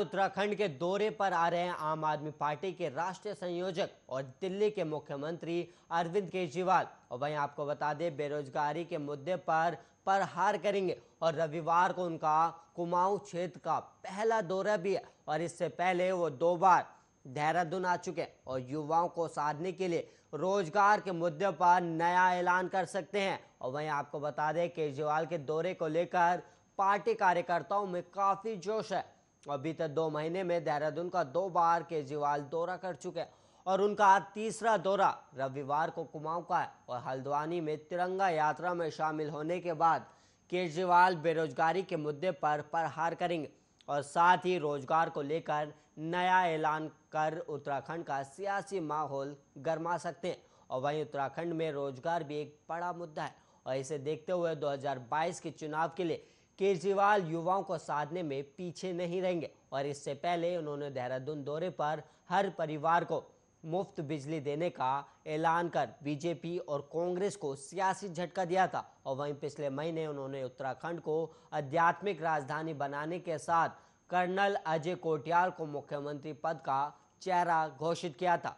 उत्तराखंड के दौरे पर आ रहे हैं आम आदमी पार्टी के राष्ट्रीय संयोजक और दिल्ली के मुख्यमंत्री अरविंद केजरीवाल और वहीं आपको बता दें बेरोजगारी के मुद्दे पर प्रहार करेंगे और रविवार को उनका कुमाऊं क्षेत्र का पहला दौरा भी है और इससे पहले वो दो बार देहरादून आ चुके हैं और युवाओं को साधने के लिए रोजगार के मुद्दे पर नया ऐलान कर सकते हैं और वहीं आपको बता दें केजरीवाल के दौरे को लेकर पार्टी कार्यकर्ताओं में काफी जोश है और बीते तो दो महीने में देहरादून का दो बार केजरीवाल दौरा कर चुके हैं और उनका तीसरा दौरा रविवार को कुमाऊं का है और हल्द्वानी में तिरंगा यात्रा में शामिल होने के बाद केजरीवाल बेरोजगारी के मुद्दे पर प्रहार करेंगे और साथ ही रोजगार को लेकर नया ऐलान कर उत्तराखंड का सियासी माहौल गर्मा सकते हैं और वहीं उत्तराखंड में रोजगार भी एक बड़ा मुद्दा है और इसे देखते हुए 2022 के चुनाव के लिए केजरीवाल युवाओं को साधने में पीछे नहीं रहेंगे और इससे पहले उन्होंने देहरादून दौरे पर हर परिवार को मुफ्त बिजली देने का ऐलान कर बीजेपी और कांग्रेस को सियासी झटका दिया था और वहीं पिछले महीने उन्होंने उत्तराखंड को आध्यात्मिक राजधानी बनाने के साथ कर्नल अजय कोटियाल को मुख्यमंत्री पद का चेहरा घोषित किया था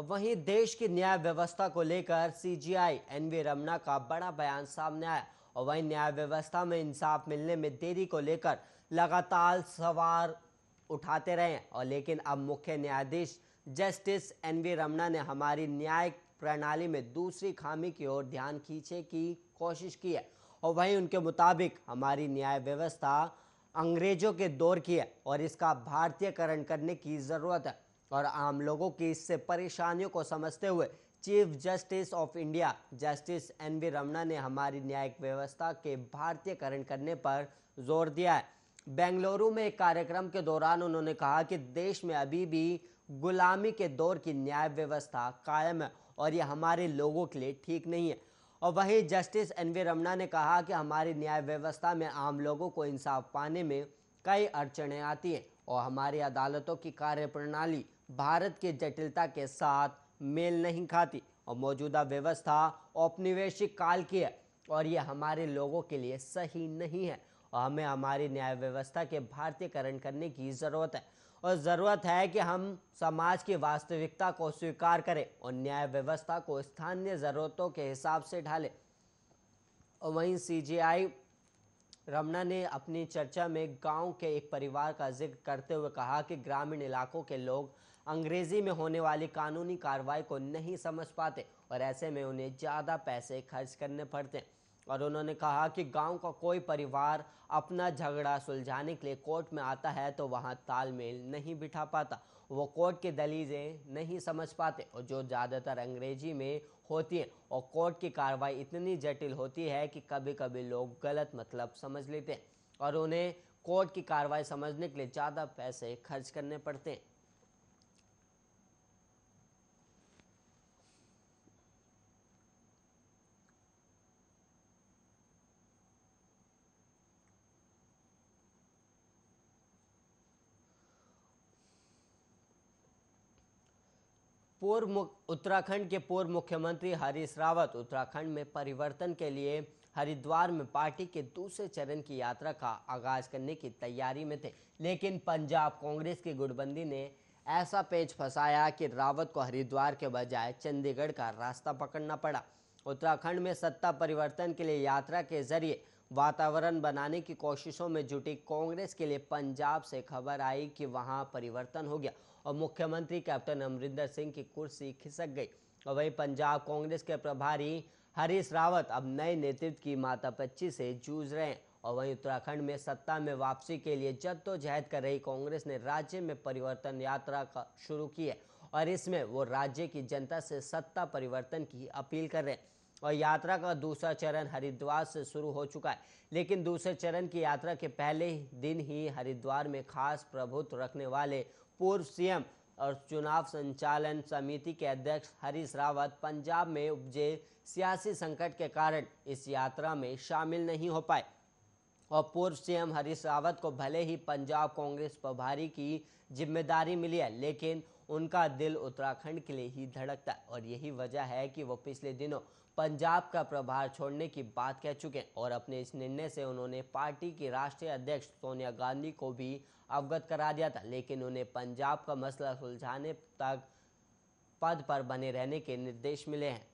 वहीं देश की न्याय व्यवस्था को लेकर सीजीआई एनवी रमना का बड़ा बयान सामने आया और वहीं न्याय व्यवस्था में इंसाफ मिलने में देरी को लेकर लगातार सवाल उठाते रहे और लेकिन अब मुख्य न्यायाधीश जस्टिस एनवी रमना ने हमारी न्याय प्रणाली में दूसरी खामी की ओर ध्यान खींचे की कोशिश की है और वहीं उनके मुताबिक हमारी न्याय व्यवस्था अंग्रेजों के दौर की है और इसका भारतीयकरण करने की ज़रूरत है और आम लोगों की इससे परेशानियों को समझते हुए chief justice of India justice N V Ramana ने हमारी न्यायिक व्यवस्था के भारतीयकरण करने पर जोर दिया है बेंगलुरु में एक कार्यक्रम के दौरान उन्होंने कहा कि देश में अभी भी गुलामी के दौर की न्याय व्यवस्था कायम है और यह हमारे लोगों के लिए ठीक नहीं है और वहीं जस्टिस एन वी रमना ने कहा कि हमारी न्याय व्यवस्था में आम लोगों को इंसाफ पाने में कई अड़चने आती हैं और हमारी अदालतों की कार्यप्रणाली भारत के जटिलता के साथ मेल नहीं खाती और मौजूदा व्यवस्था औपनिवेशिक काल की है और ये हमारे लोगों के लिए सही नहीं है और हमें हमारी न्याय व्यवस्था के भारतीयकरण करने की ज़रूरत है और ज़रूरत है कि हम समाज की वास्तविकता को स्वीकार करें और न्याय व्यवस्था को स्थानीय ज़रूरतों के हिसाब से ढालें और वहीं सी रमना ने अपनी चर्चा में गांव के एक परिवार का जिक्र करते हुए कहा कि ग्रामीण इलाकों के लोग अंग्रेजी में होने वाली कानूनी कार्रवाई को नहीं समझ पाते और ऐसे में उन्हें ज़्यादा पैसे खर्च करने पड़ते हैं और उन्होंने कहा कि गांव का कोई परिवार अपना झगड़ा सुलझाने के लिए कोर्ट में आता है तो वहां तालमेल नहीं बिठा पाता वो कोर्ट की दलीलें नहीं समझ पाते और जो ज़्यादातर अंग्रेजी में होती हैं और कोर्ट की कार्रवाई इतनी जटिल होती है कि कभी कभी लोग गलत मतलब समझ लेते हैं और उन्हें कोर्ट की कार्रवाई समझने के लिए ज़्यादा पैसे खर्च करने पड़ते हैं पूर्व उत्तराखंड के पूर्व मुख्यमंत्री हरीश रावत उत्तराखंड में परिवर्तन के लिए हरिद्वार में पार्टी के दूसरे चरण की यात्रा का आगाज करने की तैयारी में थे लेकिन पंजाब कांग्रेस की गुटबंदी ने ऐसा पेच फंसाया कि रावत को हरिद्वार के बजाय चंडीगढ़ का रास्ता पकड़ना पड़ा उत्तराखंड में सत्ता परिवर्तन के लिए यात्रा के जरिए वातावरण बनाने की कोशिशों में जुटी कांग्रेस के लिए पंजाब से खबर आई कि वहां परिवर्तन हो गया और मुख्यमंत्री कैप्टन अमरिंदर सिंह की कुर्सी खिसक गई और वहीं पंजाब कांग्रेस के प्रभारी हरीश रावत अब नए नेतृत्व की माता पच्ची से जूझ रहे हैं और वहीं उत्तराखंड में सत्ता में वापसी के लिए जद्दोजहद कर रही कांग्रेस ने राज्य में परिवर्तन यात्रा का शुरू की है और इसमें वो राज्य की जनता से सत्ता परिवर्तन की अपील कर रहे हैं और यात्रा का दूसरा चरण हरिद्वार से शुरू हो चुका है लेकिन दूसरे चरण की यात्रा के पहले दिन ही हरिद्वार में खास प्रभुत्व रखने वाले पूर्व सीएम और चुनाव संचालन समिति के अध्यक्ष हरीश रावत पंजाब में उपजे सियासी संकट के कारण इस यात्रा में शामिल नहीं हो पाए और पूर्व सीएम हरीश रावत को भले ही पंजाब कांग्रेस प्रभारी की जिम्मेदारी मिली है लेकिन उनका दिल उत्तराखंड के लिए ही धड़कता है और यही वजह है कि वो पिछले दिनों पंजाब का प्रभार छोड़ने की बात कह चुके हैं और अपने इस निर्णय से उन्होंने पार्टी की राष्ट्रीय अध्यक्ष सोनिया गांधी को भी अवगत करा दिया था लेकिन उन्हें पंजाब का मसला सुलझाने तक पद पर बने रहने के निर्देश मिले हैं